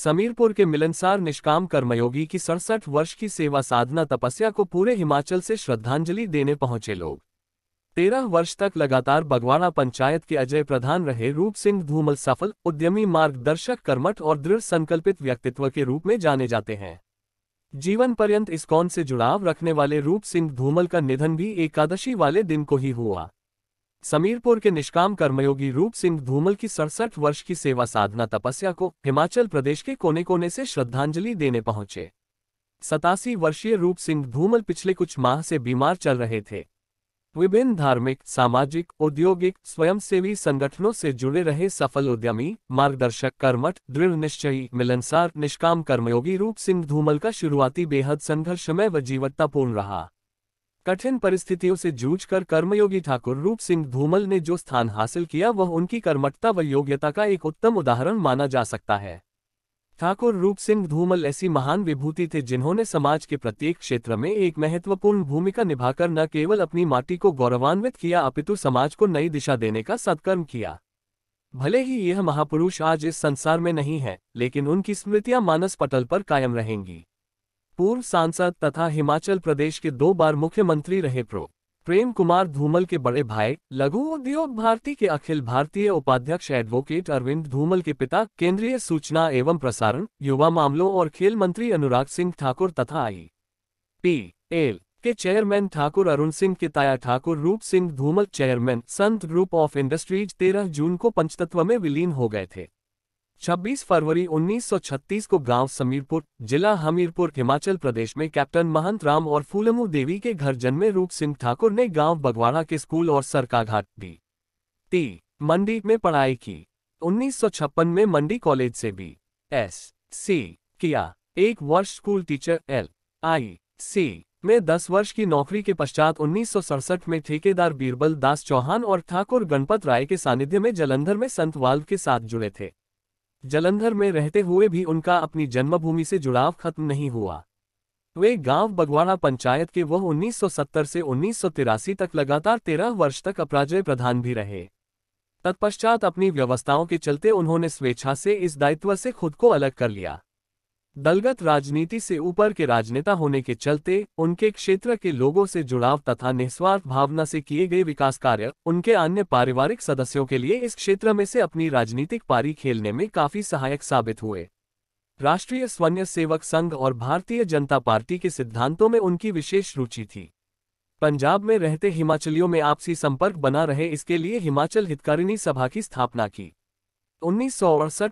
समीरपुर के मिलनसार निष्काम कर्मयोगी की सड़सठ वर्ष की सेवा साधना तपस्या को पूरे हिमाचल से श्रद्धांजलि देने पहुंचे लोग तेरह वर्ष तक लगातार बगवाड़ा पंचायत के अजय प्रधान रहे रूप सिंह धूमल सफल उद्यमी मार्गदर्शक कर्मठ और दृढ़ संकल्पित व्यक्तित्व के रूप में जाने जाते हैं जीवन पर्यंत कौन से जुड़ाव रखने वाले रूप सिंह धूमल का निधन भी एकादशी वाले दिन को ही हुआ समीरपुर के निष्काम कर्मयोगी रूप सिंह धूमल की सड़सठ वर्ष की सेवा साधना तपस्या को हिमाचल प्रदेश के कोने कोने से श्रद्धांजलि देने पहुंचे सतासी वर्षीय रूप सिंह धूमल पिछले कुछ माह से बीमार चल रहे थे विभिन्न धार्मिक सामाजिक औद्योगिक स्वयंसेवी संगठनों से जुड़े रहे सफल उद्यमी मार्गदर्शक कर्मठ दृढ़ निश्चयी मिलनसार निष्काम कर्मयोगी रूप सिंह धूमल का शुरुआती बेहद संघर्षमय व जीवत्तापूर्ण रहा कठिन परिस्थितियों से जूझकर कर्मयोगी ठाकुर रूप सिंह धूमल ने जो स्थान हासिल किया वह उनकी कर्मठता व योग्यता का एक उत्तम उदाहरण माना जा सकता है ठाकुर रूप सिंह धूमल ऐसी महान विभूति थे जिन्होंने समाज के प्रत्येक क्षेत्र में एक महत्वपूर्ण भूमिका निभाकर न केवल अपनी माटी को गौरवान्वित किया अपितु समाज को नई दिशा देने का सत्कर्म किया भले ही यह महापुरुष आज इस संसार में नहीं है लेकिन उनकी स्मृतियां मानस पटल पर कायम रहेंगी पूर्व सांसद तथा हिमाचल प्रदेश के दो बार मुख्यमंत्री रहे प्रो प्रेम कुमार धूमल के बड़े भाई लघु उद्योग भारती के अखिल भारतीय उपाध्यक्ष एडवोकेट अरविंद धूमल के पिता केंद्रीय सूचना एवं प्रसारण युवा मामलों और खेल मंत्री अनुराग सिंह ठाकुर तथा आई पी एल के चेयरमैन ठाकुर अरुण सिंह के ताया Thakur Roop Singh Dhumal chairman Sant group of industries 13 June को पंचतत्व में विलीन हो गए थे 26 फरवरी 1936 को गांव समीरपुर जिला हमीरपुर हिमाचल प्रदेश में कैप्टन महंत राम और फूलमू देवी के घर जन्मे रूप सिंह ठाकुर ने गांव बगवाड़ा के स्कूल और सरकाघाट भी टी मंडी में पढ़ाई की 1956 में मंडी कॉलेज से भी एस सी किया एक वर्ष school teacher L I C में दस वर्ष की नौकरी के पश्चात उन्नीस में ठेकेदार बीरबल दास चौहान और ठाकुर गणपत राय के सानिध्य में जलंधर में संत वाल्व के साथ जुड़े थे जलंधर में रहते हुए भी उनका अपनी जन्मभूमि से जुड़ाव खत्म नहीं हुआ वे गांव बगवाड़ा पंचायत के वह 1970 से उन्नीस तक लगातार तेरह वर्ष तक अपराजय प्रधान भी रहे तत्पश्चात अपनी व्यवस्थाओं के चलते उन्होंने स्वेच्छा से इस दायित्व से खुद को अलग कर लिया दलगत राजनीति से ऊपर के राजनेता होने के चलते उनके क्षेत्र के लोगों से जुड़ाव तथा निस्वार्थ भावना से किए गए विकास कार्य उनके अन्य पारिवारिक सदस्यों के लिए इस क्षेत्र में से अपनी राजनीतिक पारी खेलने में काफी सहायक साबित हुए राष्ट्रीय स्वर्ण सेवक संघ और भारतीय जनता पार्टी के सिद्धांतों में उनकी विशेष रुचि थी पंजाब में रहते हिमाचलियों में आपसी संपर्क बना रहे इसके लिए हिमाचल हितकारिणी सभा की स्थापना की उन्नीस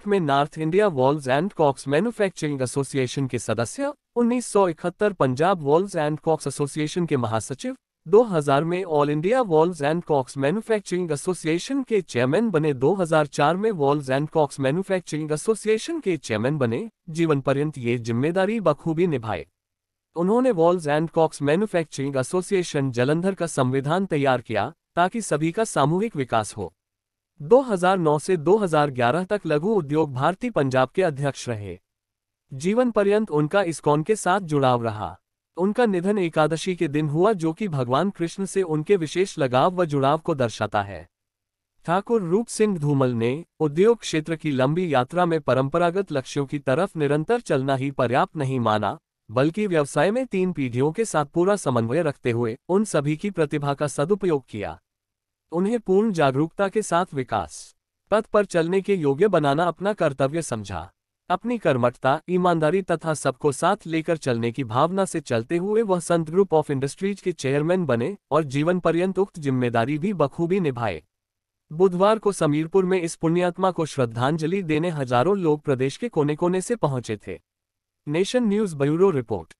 में north India valves and cocks manufacturing association के सदस्य 1971 Punjab valves and cocks association के महासचिव 2000 में all India valves and cocks manufacturing association के चेयरमैन बने 2004 में valves and cocks manufacturing association के चेयरमैन बने जीवन पर्यंत ये जिम्मेदारी बखूबी निभाए उन्होंने valves and cocks manufacturing association Jalandhar का संविधान तैयार किया ताकि सभी का सामूहिक विकास हो 2009 से 2011 तक लघु उद्योग भारती पंजाब के अध्यक्ष रहे जीवन पर्यंत उनका इस्कॉन के साथ जुड़ाव रहा उनका निधन एकादशी के दिन हुआ जो कि भगवान कृष्ण से उनके विशेष लगाव व जुड़ाव को दर्शाता है ठाकुर रूप सिंह धूमल ने उद्योग क्षेत्र की लंबी यात्रा में परंपरागत लक्ष्यों की तरफ निरंतर चलना ही पर्याप्त नहीं माना बल्कि व्यवसाय में तीन पीढ़ियों के साथ पूरा समन्वय रखते हुए उन सभी की प्रतिभा का सदुपयोग किया उन्हें पूर्ण जागरूकता के साथ विकास पथ पर चलने के योग्य बनाना अपना कर्तव्य समझा अपनी कर्मठता ईमानदारी तथा सबको साथ लेकर चलने की भावना से चलते हुए वह संत ग्रुप ऑफ इंडस्ट्रीज के चेयरमैन बने और जीवन पर्यंत उक्त जिम्मेदारी भी बखूबी निभाए बुधवार को समीरपुर में इस पुण्यात्मा को श्रद्धांजलि देने हजारों लोग प्रदेश के कोने कोने से पहुंचे थे नेशन न्यूज ब्यूरो रिपोर्ट